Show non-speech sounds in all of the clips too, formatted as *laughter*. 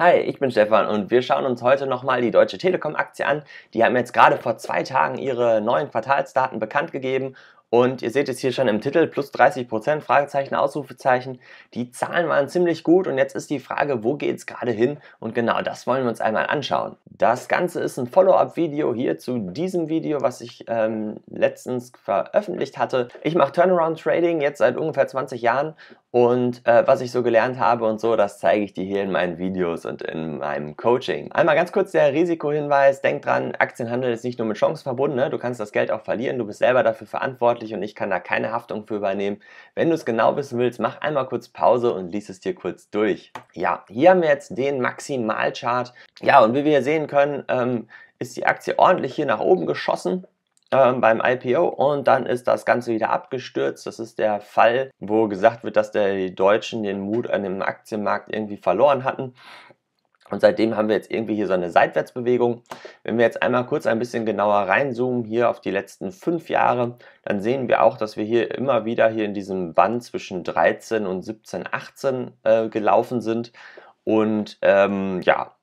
Hi, ich bin Stefan und wir schauen uns heute nochmal die Deutsche Telekom Aktie an. Die haben jetzt gerade vor zwei Tagen ihre neuen Quartalsdaten bekannt gegeben und ihr seht es hier schon im Titel, plus 30 Prozent, Fragezeichen, Ausrufezeichen. Die Zahlen waren ziemlich gut und jetzt ist die Frage, wo geht es gerade hin? Und genau das wollen wir uns einmal anschauen. Das Ganze ist ein Follow-up-Video hier zu diesem Video, was ich ähm, letztens veröffentlicht hatte. Ich mache Turnaround-Trading jetzt seit ungefähr 20 Jahren und äh, was ich so gelernt habe und so, das zeige ich dir hier in meinen Videos und in meinem Coaching. Einmal ganz kurz der Risikohinweis, denk dran, Aktienhandel ist nicht nur mit Chancen verbunden, ne? du kannst das Geld auch verlieren, du bist selber dafür verantwortlich verantwortlich und ich kann da keine Haftung für übernehmen. Wenn du es genau wissen willst, mach einmal kurz Pause und lies es dir kurz durch. Ja, hier haben wir jetzt den Maximalchart. Ja, und wie wir sehen können, ähm, ist die Aktie ordentlich hier nach oben geschossen ähm, beim IPO und dann ist das Ganze wieder abgestürzt. Das ist der Fall, wo gesagt wird, dass der, die Deutschen den Mut an dem Aktienmarkt irgendwie verloren hatten. Und seitdem haben wir jetzt irgendwie hier so eine Seitwärtsbewegung. Wenn wir jetzt einmal kurz ein bisschen genauer reinzoomen hier auf die letzten fünf Jahre, dann sehen wir auch, dass wir hier immer wieder hier in diesem Band zwischen 13 und 17, 18 äh, gelaufen sind. Und ähm, ja,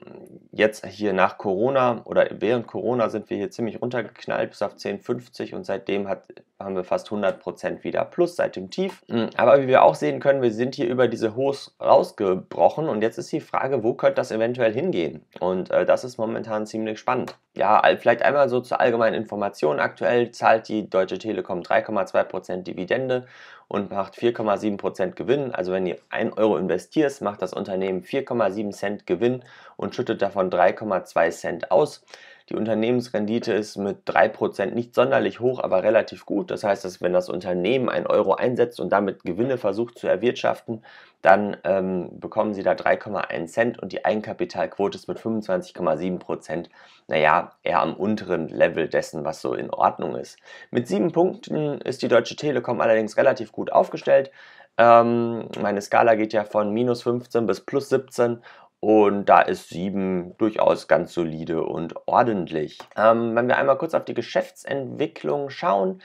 jetzt hier nach Corona oder während Corona sind wir hier ziemlich runtergeknallt bis auf 10,50 und seitdem hat haben wir fast 100% wieder plus seit dem Tief. Hm, aber wie wir auch sehen können, wir sind hier über diese Hochs rausgebrochen und jetzt ist die Frage, wo könnte das eventuell hingehen? Und äh, das ist momentan ziemlich spannend. Ja, vielleicht einmal so zur allgemeinen Information. Aktuell zahlt die Deutsche Telekom 3,2% Dividende und macht 4,7% Gewinn. Also wenn ihr 1 Euro investierst, macht das Unternehmen 4,7 Cent Gewinn und schüttet davon 3,2 Cent aus. Die Unternehmensrendite ist mit 3% nicht sonderlich hoch, aber relativ gut. Das heißt, dass wenn das Unternehmen einen Euro einsetzt und damit Gewinne versucht zu erwirtschaften, dann ähm, bekommen sie da 3,1 Cent und die Eigenkapitalquote ist mit 25,7 naja, eher am unteren Level dessen, was so in Ordnung ist. Mit sieben Punkten ist die Deutsche Telekom allerdings relativ gut aufgestellt. Ähm, meine Skala geht ja von minus 15 bis plus 17 und da ist 7 durchaus ganz solide und ordentlich. Ähm, wenn wir einmal kurz auf die Geschäftsentwicklung schauen,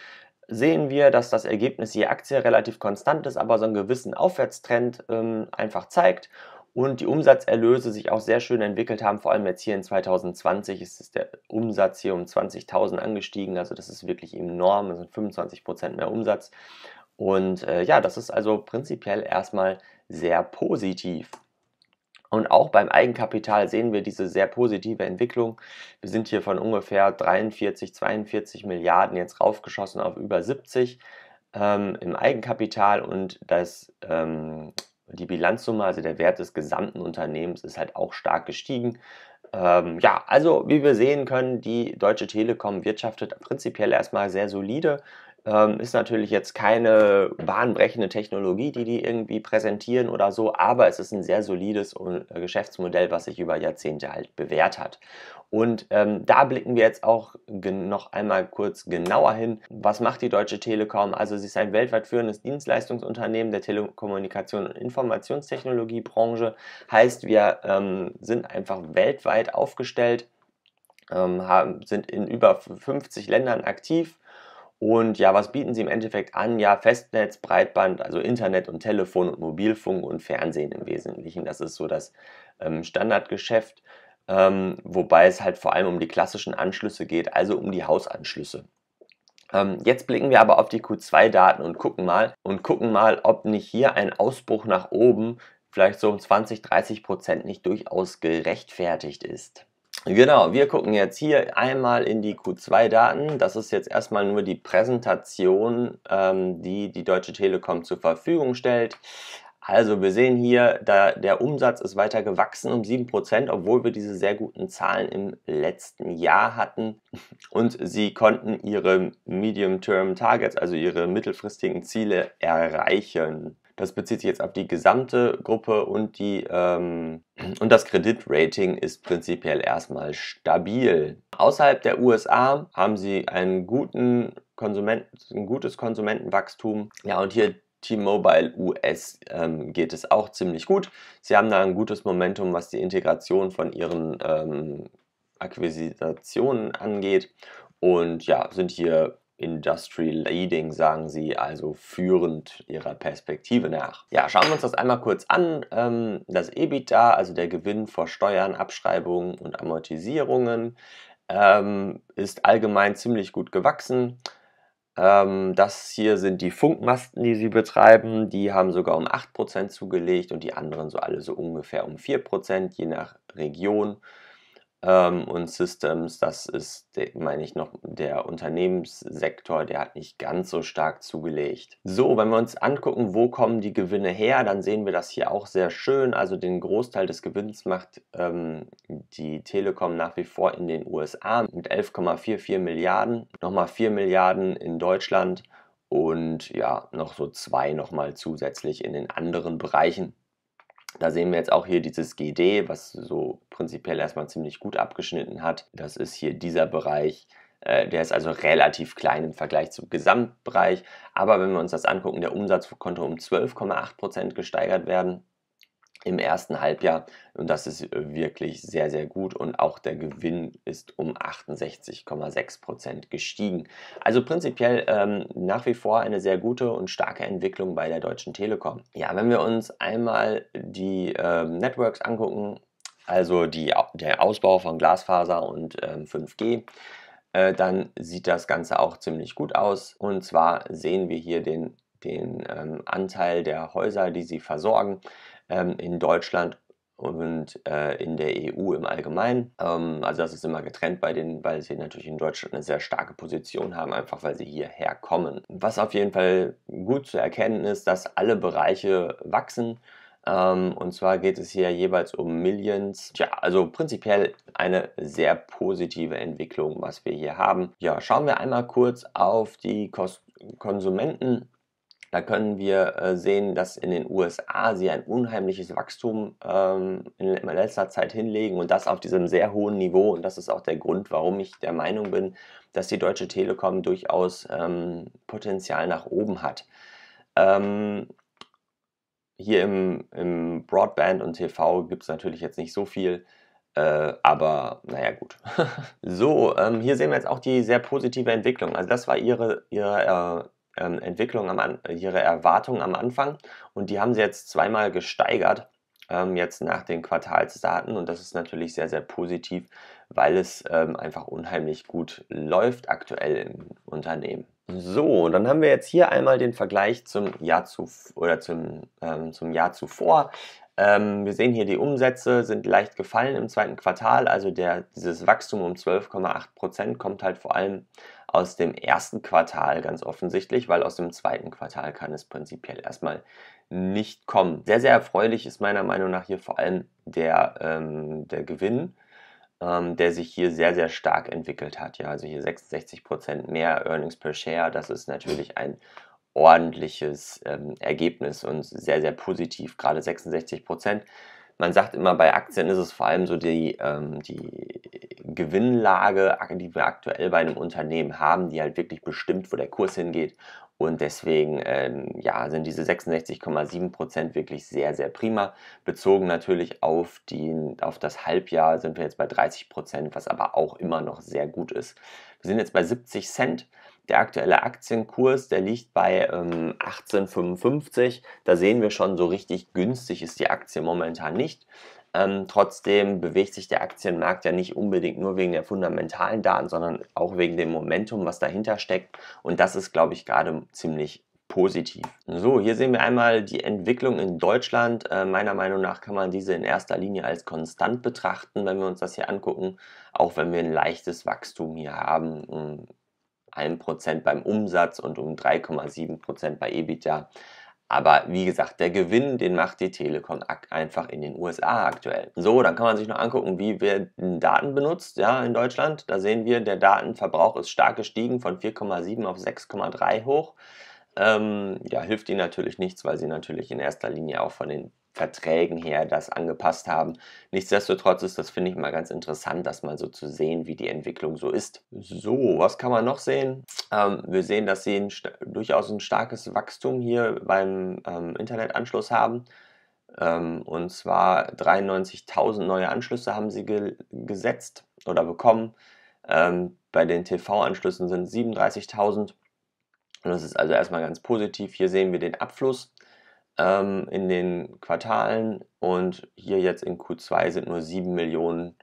sehen wir, dass das Ergebnis je Aktie relativ konstant ist, aber so einen gewissen Aufwärtstrend ähm, einfach zeigt und die Umsatzerlöse sich auch sehr schön entwickelt haben. Vor allem jetzt hier in 2020 ist der Umsatz hier um 20.000 angestiegen. Also das ist wirklich enorm. Es sind 25% mehr Umsatz. Und äh, ja, das ist also prinzipiell erstmal sehr positiv. Und auch beim Eigenkapital sehen wir diese sehr positive Entwicklung. Wir sind hier von ungefähr 43, 42 Milliarden jetzt raufgeschossen auf über 70 ähm, im Eigenkapital und das, ähm, die Bilanzsumme, also der Wert des gesamten Unternehmens, ist halt auch stark gestiegen. Ähm, ja, also wie wir sehen können, die Deutsche Telekom wirtschaftet prinzipiell erstmal sehr solide. Ähm, ist natürlich jetzt keine bahnbrechende Technologie, die die irgendwie präsentieren oder so, aber es ist ein sehr solides äh, Geschäftsmodell, was sich über Jahrzehnte halt bewährt hat. Und ähm, da blicken wir jetzt auch noch einmal kurz genauer hin. Was macht die Deutsche Telekom? Also sie ist ein weltweit führendes Dienstleistungsunternehmen der Telekommunikation- und Informationstechnologiebranche. Heißt, wir ähm, sind einfach weltweit aufgestellt, ähm, haben, sind in über 50 Ländern aktiv und ja, was bieten sie im Endeffekt an? Ja, Festnetz, Breitband, also Internet und Telefon und Mobilfunk und Fernsehen im Wesentlichen. Das ist so das ähm, Standardgeschäft, ähm, wobei es halt vor allem um die klassischen Anschlüsse geht, also um die Hausanschlüsse. Ähm, jetzt blicken wir aber auf die Q2-Daten und gucken mal und gucken mal, ob nicht hier ein Ausbruch nach oben vielleicht so um 20, 30 Prozent nicht durchaus gerechtfertigt ist. Genau, wir gucken jetzt hier einmal in die Q2-Daten. Das ist jetzt erstmal nur die Präsentation, ähm, die die Deutsche Telekom zur Verfügung stellt. Also wir sehen hier, da der Umsatz ist weiter gewachsen um 7%, obwohl wir diese sehr guten Zahlen im letzten Jahr hatten. Und sie konnten ihre Medium-Term-Targets, also ihre mittelfristigen Ziele erreichen. Das bezieht sich jetzt auf die gesamte Gruppe und, die, ähm, und das Kreditrating ist prinzipiell erstmal stabil. Außerhalb der USA haben sie einen guten Konsument, ein gutes Konsumentenwachstum. Ja, und hier T-Mobile US ähm, geht es auch ziemlich gut. Sie haben da ein gutes Momentum, was die Integration von ihren ähm, Akquisitionen angeht und ja, sind hier Industry Leading, sagen sie, also führend ihrer Perspektive nach. Ja, schauen wir uns das einmal kurz an. Ähm, das EBITDA, also der Gewinn vor Steuern, Abschreibungen und Amortisierungen, ähm, ist allgemein ziemlich gut gewachsen. Ähm, das hier sind die Funkmasten, die sie betreiben. Die haben sogar um 8% zugelegt und die anderen so alle so ungefähr um 4%, je nach Region ähm, und Systems, das ist, meine ich, noch der Unternehmenssektor, der hat nicht ganz so stark zugelegt. So, wenn wir uns angucken, wo kommen die Gewinne her, dann sehen wir das hier auch sehr schön. Also den Großteil des Gewinns macht ähm, die Telekom nach wie vor in den USA mit 11,44 Milliarden, nochmal 4 Milliarden in Deutschland und ja, noch so zwei nochmal zusätzlich in den anderen Bereichen. Da sehen wir jetzt auch hier dieses GD, was so prinzipiell erstmal ziemlich gut abgeschnitten hat. Das ist hier dieser Bereich. Äh, der ist also relativ klein im Vergleich zum Gesamtbereich. Aber wenn wir uns das angucken, der Umsatz konnte um 12,8% gesteigert werden im ersten Halbjahr und das ist äh, wirklich sehr, sehr gut und auch der Gewinn ist um 68,6% Prozent gestiegen. Also prinzipiell ähm, nach wie vor eine sehr gute und starke Entwicklung bei der Deutschen Telekom. Ja, wenn wir uns einmal die äh, Networks angucken, also die, der Ausbau von Glasfaser und ähm, 5G, äh, dann sieht das Ganze auch ziemlich gut aus. Und zwar sehen wir hier den den ähm, Anteil der Häuser, die sie versorgen ähm, in Deutschland und äh, in der EU im Allgemeinen. Ähm, also das ist immer getrennt bei denen, weil sie natürlich in Deutschland eine sehr starke Position haben, einfach weil sie hierher kommen. Was auf jeden Fall gut zu erkennen ist, dass alle Bereiche wachsen. Ähm, und zwar geht es hier jeweils um Millions. Tja, also prinzipiell eine sehr positive Entwicklung, was wir hier haben. Ja, schauen wir einmal kurz auf die Kosten. Konsumenten da können wir äh, sehen, dass in den USA sie ein unheimliches Wachstum ähm, in, letzter Zeit hinlegen und das auf diesem sehr hohen Niveau. Und das ist auch der Grund, warum ich der Meinung bin, dass die Deutsche Telekom durchaus ähm, Potenzial nach oben hat. Ähm, hier im, im, Broadband und TV gibt es natürlich jetzt nicht so viel. Äh, aber naja, gut. *laughs* so, ähm, hier sehen wir jetzt auch die sehr positive Entwicklung. Also, das war ihre, ihre äh, ähm, Entwicklung, am, äh, ihre Erwartungen am Anfang und die haben sie jetzt zweimal gesteigert, ähm, jetzt nach den Quartalsdaten und das ist natürlich sehr, sehr positiv, weil es ähm, einfach unheimlich gut läuft aktuell im Unternehmen. So, dann haben wir jetzt hier einmal den Vergleich zum Jahr zu, oder zum, ähm, zum Jahr zuvor. Ähm, wir sehen hier, die Umsätze sind leicht gefallen im zweiten Quartal. Also der, dieses Wachstum um 12,8 Prozent kommt halt vor allem aus dem ersten Quartal ganz offensichtlich, weil aus dem zweiten Quartal kann es prinzipiell erstmal nicht kommen. Sehr, sehr erfreulich ist meiner Meinung nach hier vor allem der, ähm, der Gewinn, ähm, der sich hier sehr, sehr stark entwickelt hat. Ja, also hier 66% mehr Earnings per Share, das ist natürlich ein ordentliches ähm, Ergebnis und sehr, sehr positiv, gerade 66 Prozent. Man sagt immer, bei Aktien ist es vor allem so die, ähm, die Gewinnlage, die wir aktuell bei einem Unternehmen haben, die halt wirklich bestimmt, wo der Kurs hingeht. Und deswegen ähm, ja, sind diese 66,7% wirklich sehr, sehr prima. Bezogen natürlich auf, die, auf das Halbjahr sind wir jetzt bei 30%, was aber auch immer noch sehr gut ist. Wir sind jetzt bei 70 Cent. Der aktuelle Aktienkurs, der liegt bei ähm, 18,55. Da sehen wir schon, so richtig günstig ist die Aktie momentan nicht. Ähm, trotzdem bewegt sich der Aktienmarkt ja nicht unbedingt nur wegen der fundamentalen Daten, sondern auch wegen dem Momentum, was dahinter steckt. Und das ist, glaube ich, gerade ziemlich positiv. So, hier sehen wir einmal die Entwicklung in Deutschland. Äh, meiner Meinung nach kann man diese in erster Linie als konstant betrachten, wenn wir uns das hier angucken, auch wenn wir ein leichtes Wachstum hier haben. 1% beim Umsatz und um 3,7% bei EBITDA. Aber wie gesagt, der Gewinn, den macht die Telekom einfach in den USA aktuell. So, dann kann man sich noch angucken, wie werden Daten benutzt ja, in Deutschland. Da sehen wir, der Datenverbrauch ist stark gestiegen von 4,7 auf 6,3 hoch. Ähm, ja, hilft ihnen natürlich nichts, weil sie natürlich in erster Linie auch von den Verträgen her das angepasst haben. Nichtsdestotrotz ist das, finde ich, mal ganz interessant, das mal so zu sehen, wie die Entwicklung so ist. So, was kann man noch sehen? Ähm, wir sehen, dass sie ein, durchaus ein starkes Wachstum hier beim ähm, Internetanschluss haben. Ähm, und zwar 93.000 neue Anschlüsse haben sie ge gesetzt oder bekommen. Ähm, bei den TV-Anschlüssen sind 37.000. Und das ist also erstmal ganz positiv. Hier sehen wir den Abfluss ähm, in den Quartalen und hier jetzt in Q2 sind nur 7 Millionen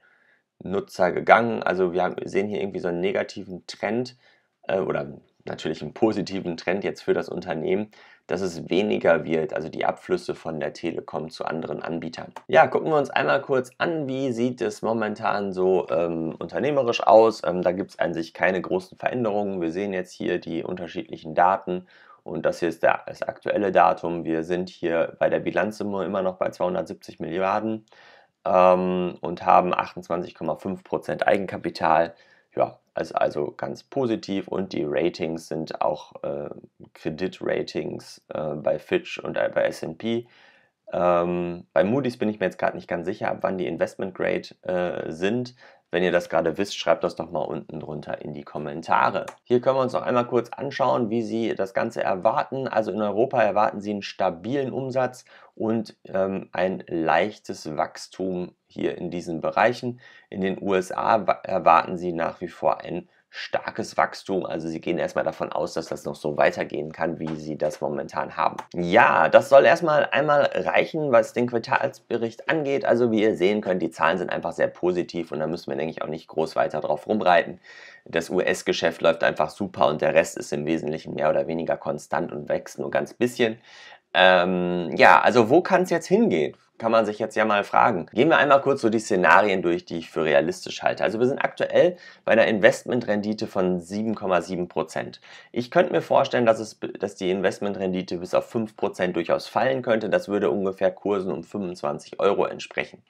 Nutzer gegangen. Also wir, haben, wir sehen hier irgendwie so einen negativen Trend äh, oder natürlich einen positiven Trend jetzt für das Unternehmen, dass es weniger wird, also die Abflüsse von der Telekom zu anderen Anbietern. Ja, gucken wir uns einmal kurz an, wie sieht es momentan so ähm, unternehmerisch aus. Ähm, da gibt es an sich keine großen Veränderungen. Wir sehen jetzt hier die unterschiedlichen Daten und das hier ist der, das aktuelle Datum. Wir sind hier bei der Bilanzsumme immer noch bei 270 Milliarden ähm, und haben 28,5% Prozent Eigenkapital. Ja, ist also ganz positiv und die Ratings sind auch äh, Kreditratings äh, bei Fitch und äh, bei SP. Ähm, bei Moody's bin ich mir jetzt gerade nicht ganz sicher, ab wann die Investment Grade äh, sind, wenn ihr das gerade wisst, schreibt das doch mal unten drunter in die Kommentare. Hier können wir uns noch einmal kurz anschauen, wie sie das Ganze erwarten. Also in Europa erwarten sie einen stabilen Umsatz und ähm, ein leichtes Wachstum hier in diesen Bereichen. In den USA erwarten sie nach wie vor ein starkes Wachstum. Also sie gehen erstmal davon aus, dass das noch so weitergehen kann, wie sie das momentan haben. Ja, das soll erstmal einmal reichen, was den Quartalsbericht angeht. Also wie ihr sehen könnt, die Zahlen sind einfach sehr positiv und da müssen wir, denke ich, auch nicht groß weiter drauf rumreiten. Das US-Geschäft läuft einfach super und der Rest ist im Wesentlichen mehr oder weniger konstant und wächst nur ganz bisschen. Ähm, ja, also wo kann es jetzt hingehen? Kann man sich jetzt ja mal fragen. Gehen wir einmal kurz so die Szenarien durch, die ich für realistisch halte. Also wir sind aktuell bei einer Investmentrendite von 7,7%. Ich könnte mir vorstellen, dass, es, dass die Investmentrendite bis auf 5% durchaus fallen könnte. Das würde ungefähr Kursen um 25 Euro entsprechen.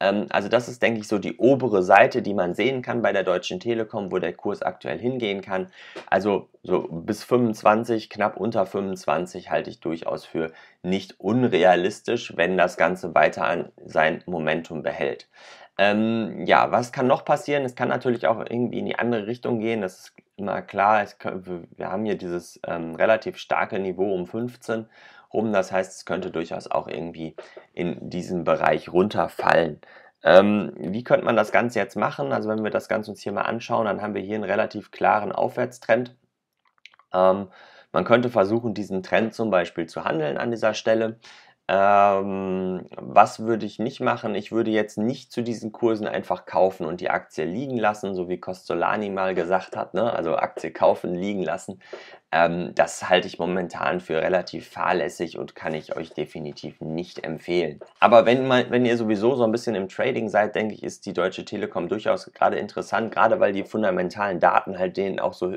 Ähm, also das ist, denke ich, so die obere Seite, die man sehen kann bei der Deutschen Telekom, wo der Kurs aktuell hingehen kann. Also so bis 25, knapp unter 25 halte ich durchaus für nicht unrealistisch, wenn das Ganze weiter an sein Momentum behält. Ähm, ja, was kann noch passieren? Es kann natürlich auch irgendwie in die andere Richtung gehen. Das ist immer klar. Kann, wir haben hier dieses ähm, relativ starke Niveau um 15 rum. Das heißt, es könnte durchaus auch irgendwie in diesen Bereich runterfallen. Ähm, wie könnte man das Ganze jetzt machen? Also wenn wir das Ganze uns hier mal anschauen, dann haben wir hier einen relativ klaren Aufwärtstrend. Ähm, man könnte versuchen, diesen Trend zum Beispiel zu handeln an dieser Stelle. Ähm, was würde ich nicht machen? Ich würde jetzt nicht zu diesen Kursen einfach kaufen und die Aktie liegen lassen, so wie Costolani mal gesagt hat. Ne? Also Aktie kaufen, liegen lassen. Ähm, das halte ich momentan für relativ fahrlässig und kann ich euch definitiv nicht empfehlen. Aber wenn, man, wenn ihr sowieso so ein bisschen im Trading seid, denke ich, ist die Deutsche Telekom durchaus gerade interessant, gerade weil die fundamentalen Daten halt denen auch so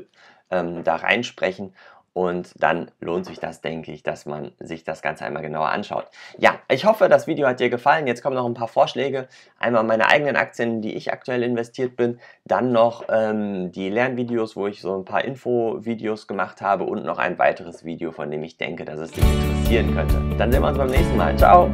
ähm, da reinsprechen und dann lohnt sich das, denke ich, dass man sich das Ganze einmal genauer anschaut. Ja, ich hoffe, das Video hat dir gefallen. Jetzt kommen noch ein paar Vorschläge. Einmal meine eigenen Aktien, in die ich aktuell investiert bin. Dann noch ähm, die Lernvideos, wo ich so ein paar Infovideos gemacht habe. Und noch ein weiteres Video, von dem ich denke, dass es dich interessieren könnte. Dann sehen wir uns beim nächsten Mal. Ciao!